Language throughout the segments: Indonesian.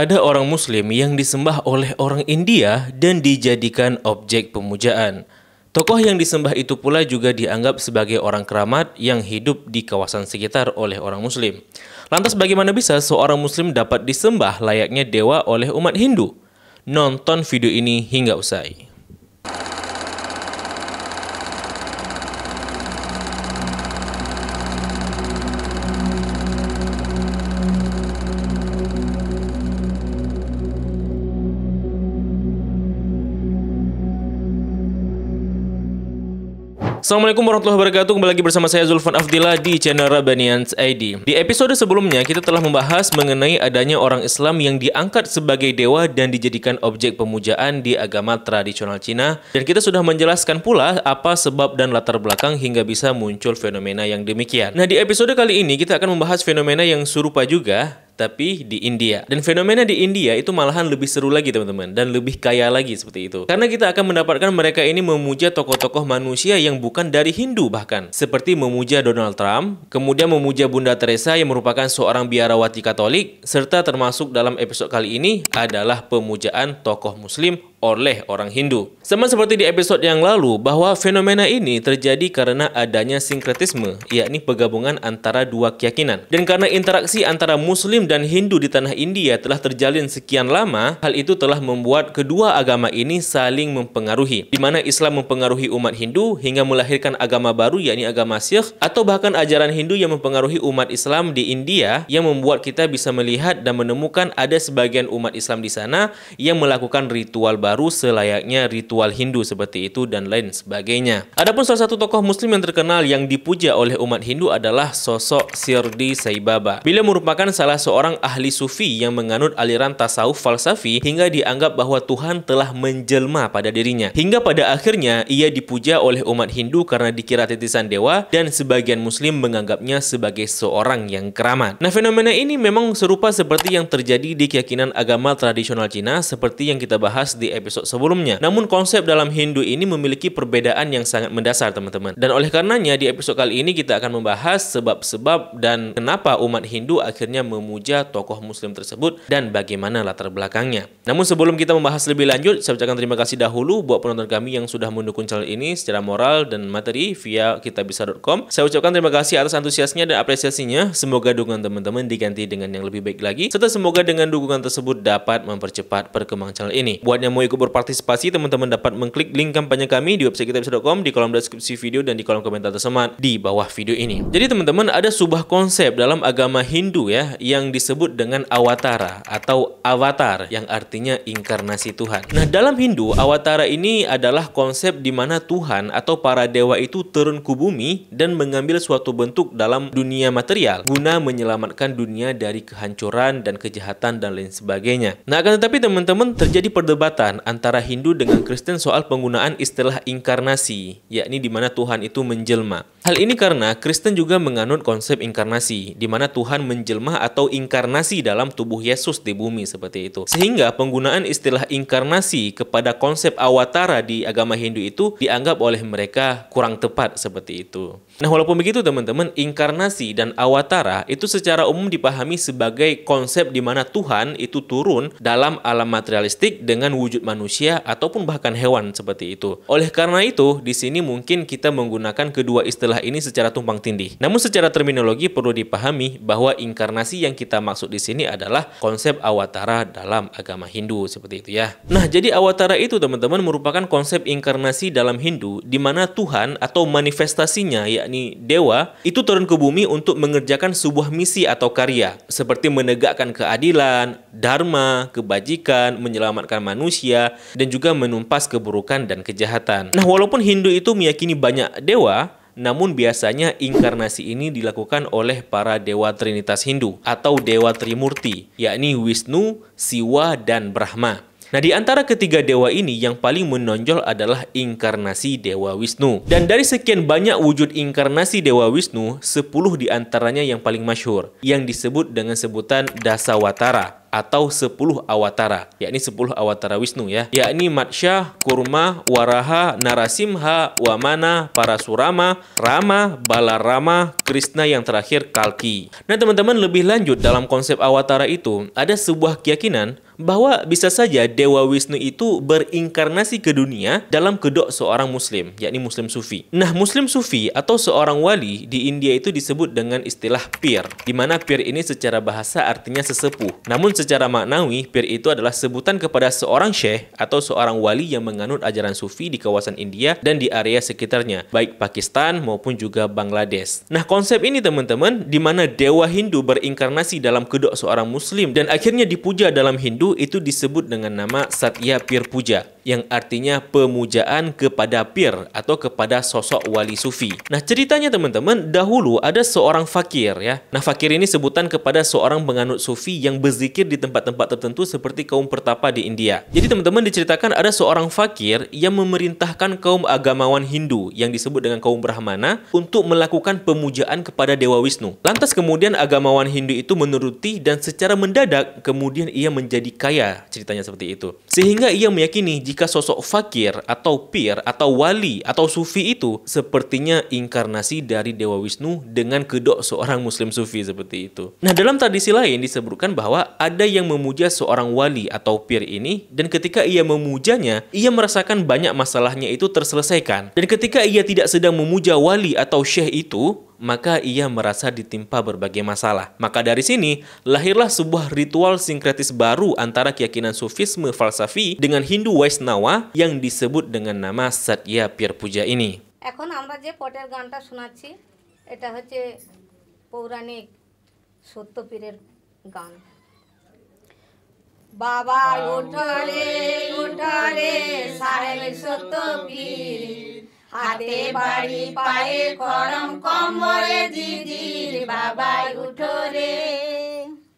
ada orang Muslim yang disembah oleh orang India dan dijadikan objek pemujaan. Tokoh yang disembah itu pula juga dianggap sebagai orang keramat yang hidup di kawasan sekitar oleh orang Muslim. Lantas, bagaimana bisa seorang Muslim dapat disembah layaknya dewa oleh umat Hindu? Nonton video ini hingga usai. Assalamualaikum warahmatullahi wabarakatuh Kembali lagi bersama saya Zulfan Afdila di channel Rabanians ID Di episode sebelumnya kita telah membahas mengenai adanya orang Islam yang diangkat sebagai dewa dan dijadikan objek pemujaan di agama tradisional Cina Dan kita sudah menjelaskan pula apa sebab dan latar belakang hingga bisa muncul fenomena yang demikian Nah di episode kali ini kita akan membahas fenomena yang serupa juga tapi di India. Dan fenomena di India itu malahan lebih seru lagi teman-teman dan lebih kaya lagi seperti itu. Karena kita akan mendapatkan mereka ini memuja tokoh-tokoh manusia yang bukan dari Hindu bahkan. Seperti memuja Donald Trump, kemudian memuja Bunda Teresa yang merupakan seorang biarawati Katolik, serta termasuk dalam episode kali ini adalah pemujaan tokoh Muslim oleh orang Hindu. Sama seperti di episode yang lalu, bahwa fenomena ini terjadi karena adanya sinkretisme, yakni pegabungan antara dua keyakinan. Dan karena interaksi antara Muslim dan Hindu di tanah India telah terjalin sekian lama, hal itu telah membuat kedua agama ini saling mempengaruhi, di mana Islam mempengaruhi umat Hindu hingga melahirkan agama baru, yakni agama Sikh, atau bahkan ajaran Hindu yang mempengaruhi umat Islam di India, yang membuat kita bisa melihat dan menemukan ada sebagian umat Islam di sana yang melakukan ritual baru baru selayaknya ritual Hindu seperti itu dan lain sebagainya. Adapun salah satu tokoh muslim yang terkenal yang dipuja oleh umat Hindu adalah sosok Sirdi Sai Baba. Beliau merupakan salah seorang ahli sufi yang menganut aliran tasawuf falsafi hingga dianggap bahwa Tuhan telah menjelma pada dirinya. Hingga pada akhirnya ia dipuja oleh umat Hindu karena dikira titisan dewa dan sebagian muslim menganggapnya sebagai seorang yang keramat. Nah fenomena ini memang serupa seperti yang terjadi di keyakinan agama tradisional Cina seperti yang kita bahas di episode sebelumnya. Namun konsep dalam Hindu ini memiliki perbedaan yang sangat mendasar teman-teman. Dan oleh karenanya di episode kali ini kita akan membahas sebab-sebab dan kenapa umat Hindu akhirnya memuja tokoh muslim tersebut dan bagaimana latar belakangnya. Namun sebelum kita membahas lebih lanjut, saya ucapkan terima kasih dahulu buat penonton kami yang sudah mendukung channel ini secara moral dan materi via kitabisa.com. Saya ucapkan terima kasih atas antusiasnya dan apresiasinya. Semoga dukungan teman-teman diganti dengan yang lebih baik lagi serta semoga dengan dukungan tersebut dapat mempercepat perkembangan channel ini. Buat yang mau ikut berpartisipasi, teman-teman dapat mengklik link kampanye kami di website kitabisa.com di kolom deskripsi video dan di kolom komentar tersemat di bawah video ini. Jadi teman-teman ada sebuah konsep dalam agama Hindu ya yang disebut dengan awatara atau avatar yang artinya inkarnasi Tuhan. Nah, dalam Hindu awatara ini adalah konsep di mana Tuhan atau para dewa itu turun ke bumi dan mengambil suatu bentuk dalam dunia material guna menyelamatkan dunia dari kehancuran dan kejahatan dan lain sebagainya. Nah, akan tetapi teman-teman terjadi perdebatan antara Hindu dengan Kristen soal penggunaan istilah inkarnasi, yakni di mana Tuhan itu menjelma. Hal ini karena Kristen juga menganut konsep inkarnasi, di mana Tuhan menjelma atau inkarnasi dalam tubuh Yesus di bumi seperti itu. Sehingga penggunaan istilah inkarnasi kepada konsep awatara di agama Hindu itu dianggap oleh mereka kurang tepat seperti itu. Nah, walaupun begitu teman-teman, inkarnasi dan awatara itu secara umum dipahami sebagai konsep di mana Tuhan itu turun dalam alam materialistik dengan wujud manusia ataupun bahkan hewan seperti itu. Oleh karena itu, di sini mungkin kita menggunakan kedua istilah ini secara tumpang tindih. Namun secara terminologi perlu dipahami bahwa inkarnasi yang kita maksud di sini adalah konsep awatara dalam agama Hindu seperti itu ya. Nah, jadi awatara itu teman-teman merupakan konsep inkarnasi dalam Hindu di mana Tuhan atau manifestasinya yakni yakni dewa, itu turun ke bumi untuk mengerjakan sebuah misi atau karya, seperti menegakkan keadilan, dharma, kebajikan, menyelamatkan manusia, dan juga menumpas keburukan dan kejahatan. Nah, walaupun Hindu itu meyakini banyak dewa, namun biasanya inkarnasi ini dilakukan oleh para dewa trinitas Hindu atau dewa Trimurti, yakni Wisnu, Siwa, dan Brahma. Nah, di antara ketiga dewa ini yang paling menonjol adalah inkarnasi Dewa Wisnu. Dan dari sekian banyak wujud inkarnasi Dewa Wisnu, 10 di antaranya yang paling masyhur, yang disebut dengan sebutan Dasawatara atau 10 awatara, yakni 10 awatara Wisnu ya, yakni Matsya, Kurma, Waraha, Narasimha, Wamana, Parasurama, Rama, Balarama, Krishna yang terakhir Kalki. Nah teman-teman lebih lanjut dalam konsep awatara itu, ada sebuah keyakinan bahwa bisa saja Dewa Wisnu itu berinkarnasi ke dunia dalam kedok seorang muslim, yakni muslim sufi. Nah, muslim sufi atau seorang wali di India itu disebut dengan istilah pir, di mana pir ini secara bahasa artinya sesepuh. Namun secara maknawi, pir itu adalah sebutan kepada seorang syekh atau seorang wali yang menganut ajaran sufi di kawasan India dan di area sekitarnya, baik Pakistan maupun juga Bangladesh. Nah, konsep ini teman-teman, di mana dewa Hindu berinkarnasi dalam kedok seorang muslim dan akhirnya dipuja dalam Hindu itu disebut dengan nama Satya Pir Puja yang artinya pemujaan kepada pir atau kepada sosok wali sufi. Nah, ceritanya teman-teman, dahulu ada seorang fakir ya. Nah, fakir ini sebutan kepada seorang penganut sufi yang berzikir di tempat-tempat tertentu seperti kaum pertapa di India. Jadi teman-teman diceritakan ada seorang fakir yang memerintahkan kaum agamawan Hindu yang disebut dengan kaum Brahmana untuk melakukan pemujaan kepada Dewa Wisnu. Lantas kemudian agamawan Hindu itu menuruti dan secara mendadak kemudian ia menjadi kaya, ceritanya seperti itu. Sehingga ia meyakini jika sosok fakir atau pir atau wali atau sufi itu sepertinya inkarnasi dari Dewa Wisnu dengan kedok seorang muslim sufi seperti itu. Nah dalam tradisi lain disebutkan bahwa ada yang memuja seorang wali atau pir ini dan ketika ia memujanya, ia merasakan banyak masalahnya itu terselesaikan. Dan ketika ia tidak sedang memuja wali atau syekh itu, maka ia merasa ditimpa berbagai masalah. Maka dari sini, lahirlah sebuah ritual sinkretis baru antara keyakinan sufisme falsafi dengan Hindu Waisnawa yang disebut dengan nama Satya Pir Puja ini. এখন আমরা যে পটের গানটা শোনাচ্ছি হাতে বাড়ি পায়ে গরম কমরে দিদির বাবাই উঠো রে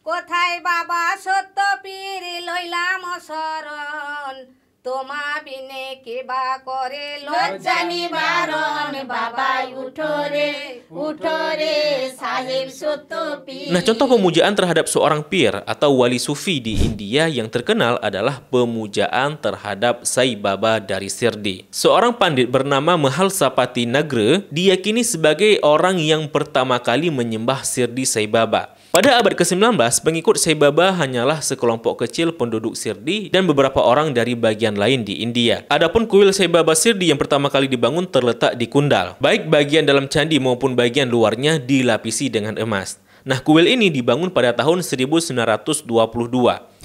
কোথায় বাবা সত্য পীর লইলাম শরণ তোমা বিনে করে লজ্জা নিবারণ বাবাই উঠো রে উঠো রে সাহেব Nah, contoh pemujaan terhadap seorang pir atau wali sufi di India yang terkenal adalah pemujaan terhadap Sai Baba dari Sirdi. Seorang pandit bernama Mahal Sapati Nagre diyakini sebagai orang yang pertama kali menyembah Sirdi Sai Baba. Pada abad ke-19, pengikut Baba hanyalah sekelompok kecil penduduk Sirdi dan beberapa orang dari bagian lain di India. Adapun kuil Baba Sirdi yang pertama kali dibangun terletak di Kundal. Baik bagian dalam candi maupun bagian luarnya dilapisi dengan emas. Nah, kuil ini dibangun pada tahun 1922.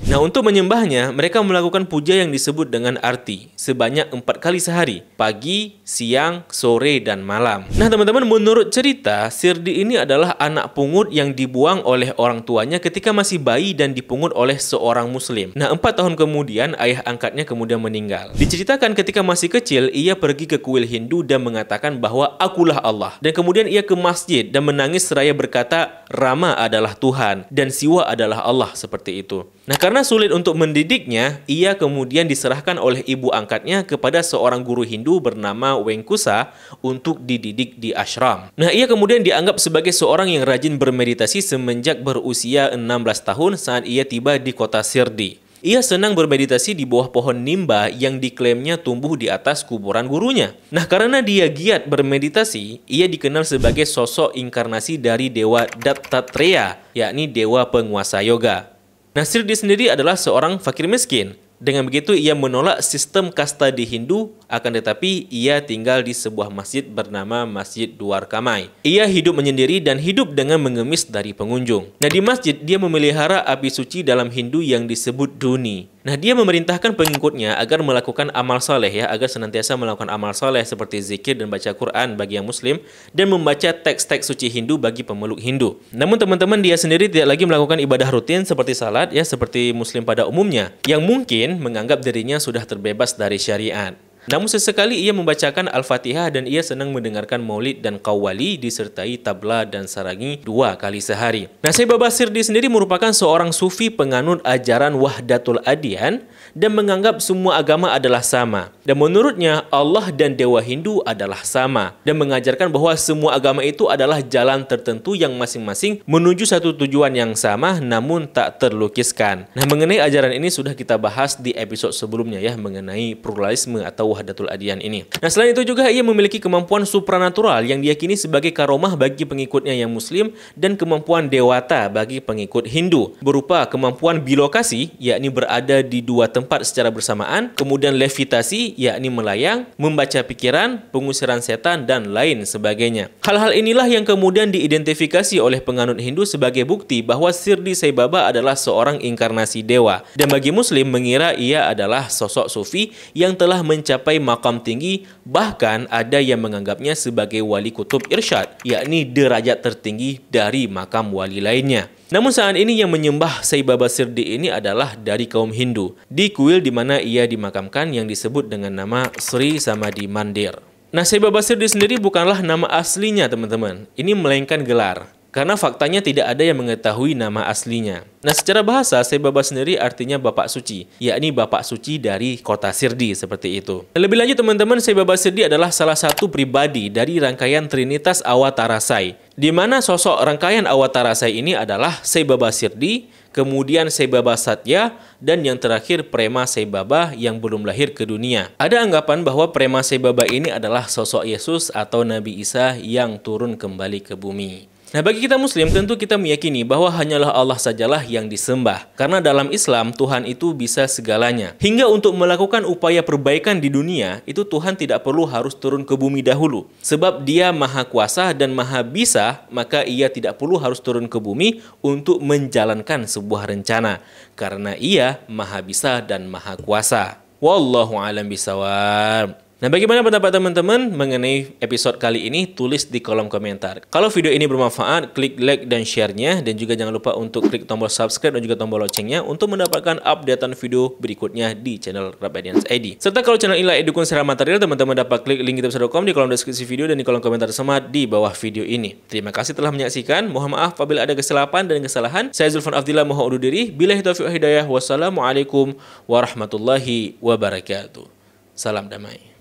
Nah untuk menyembahnya, mereka melakukan puja yang disebut dengan arti sebanyak empat kali sehari, pagi, siang, sore, dan malam. Nah teman-teman, menurut cerita, Sirdi ini adalah anak pungut yang dibuang oleh orang tuanya ketika masih bayi dan dipungut oleh seorang muslim. Nah empat tahun kemudian, ayah angkatnya kemudian meninggal. Diceritakan ketika masih kecil, ia pergi ke kuil Hindu dan mengatakan bahwa akulah Allah. Dan kemudian ia ke masjid dan menangis seraya berkata, Rama adalah Tuhan dan Siwa adalah Allah seperti itu. Nah karena sulit untuk mendidiknya, ia kemudian diserahkan oleh ibu angkatnya kepada seorang guru Hindu bernama Wengkusa untuk dididik di ashram. Nah, ia kemudian dianggap sebagai seorang yang rajin bermeditasi semenjak berusia 16 tahun saat ia tiba di kota Sirdi. Ia senang bermeditasi di bawah pohon nimba yang diklaimnya tumbuh di atas kuburan gurunya. Nah, karena dia giat bermeditasi, ia dikenal sebagai sosok inkarnasi dari dewa Dattatreya, yakni dewa penguasa yoga. Nasir dia sendiri adalah seorang fakir miskin. Dengan begitu ia menolak sistem kasta di Hindu akan tetapi ia tinggal di sebuah masjid bernama Masjid Duar Kamai. Ia hidup menyendiri dan hidup dengan mengemis dari pengunjung. Nah di masjid dia memelihara api suci dalam Hindu yang disebut Duni. Nah, dia memerintahkan pengikutnya agar melakukan amal soleh ya, agar senantiasa melakukan amal soleh seperti zikir dan baca Quran bagi yang muslim dan membaca teks-teks suci Hindu bagi pemeluk Hindu. Namun teman-teman dia sendiri tidak lagi melakukan ibadah rutin seperti salat ya, seperti muslim pada umumnya yang mungkin menganggap dirinya sudah terbebas dari syariat. Namun sesekali ia membacakan Al-Fatihah dan ia senang mendengarkan maulid dan kawali disertai tabla dan sarangi dua kali sehari. Nah, saya Baba Sirdi sendiri merupakan seorang sufi penganut ajaran Wahdatul Adian dan menganggap semua agama adalah sama. Dan menurutnya Allah dan dewa Hindu adalah sama dan mengajarkan bahwa semua agama itu adalah jalan tertentu yang masing-masing menuju satu tujuan yang sama namun tak terlukiskan. Nah, mengenai ajaran ini sudah kita bahas di episode sebelumnya ya mengenai pluralisme atau Wahdatul Adiyan ini. Nah selain itu juga ia memiliki kemampuan supranatural yang diyakini sebagai karomah bagi pengikutnya yang muslim dan kemampuan dewata bagi pengikut Hindu berupa kemampuan bilokasi yakni berada di dua tempat secara bersamaan, kemudian levitasi yakni melayang, membaca pikiran, pengusiran setan dan lain sebagainya. Hal-hal inilah yang kemudian diidentifikasi oleh penganut Hindu sebagai bukti bahwa Sirdi Sai adalah seorang inkarnasi dewa dan bagi muslim mengira ia adalah sosok sufi yang telah mencapai mencapai makam tinggi, bahkan ada yang menganggapnya sebagai wali kutub irsyad, yakni derajat tertinggi dari makam wali lainnya. Namun saat ini yang menyembah Sai Baba Sirdi ini adalah dari kaum Hindu, di kuil di mana ia dimakamkan yang disebut dengan nama Sri Samadhi Mandir. Nah, Sai Baba Sirdi sendiri bukanlah nama aslinya, teman-teman. Ini melainkan gelar karena faktanya tidak ada yang mengetahui nama aslinya. Nah, secara bahasa, Sebaba sendiri artinya Bapak Suci, yakni Bapak Suci dari kota Sirdi, seperti itu. Lebih lanjut, teman-teman, Sebaba Sirdi adalah salah satu pribadi dari rangkaian Trinitas Awatarasai, di mana sosok rangkaian Awatarasai ini adalah Sebaba Sirdi, kemudian Sebaba Satya, dan yang terakhir Prema Sebaba yang belum lahir ke dunia. Ada anggapan bahwa Prema Sebaba ini adalah sosok Yesus atau Nabi Isa yang turun kembali ke bumi. Nah, bagi kita Muslim, tentu kita meyakini bahwa hanyalah Allah sajalah yang disembah, karena dalam Islam Tuhan itu bisa segalanya. Hingga untuk melakukan upaya perbaikan di dunia, itu Tuhan tidak perlu harus turun ke bumi dahulu, sebab Dia Maha Kuasa dan Maha Bisa, maka Ia tidak perlu harus turun ke bumi untuk menjalankan sebuah rencana, karena Ia Maha Bisa dan Maha Kuasa. Wallahu a'lam bisawab. Nah, bagaimana pendapat teman-teman mengenai episode kali ini? Tulis di kolom komentar. Kalau video ini bermanfaat, klik like dan share-nya. Dan juga jangan lupa untuk klik tombol subscribe dan juga tombol loncengnya untuk mendapatkan updatean video berikutnya di channel Rabadianz ID. Serta kalau channel ini dukung secara material, teman-teman dapat klik link youtube.com di kolom deskripsi video dan di kolom komentar semat di bawah video ini. Terima kasih telah menyaksikan. Mohon maaf apabila ada kesalahan dan kesalahan. Saya Zulfan Abdillah mohon undur diri. Bila hidayah. Wassalamualaikum warahmatullahi wabarakatuh. Salam damai.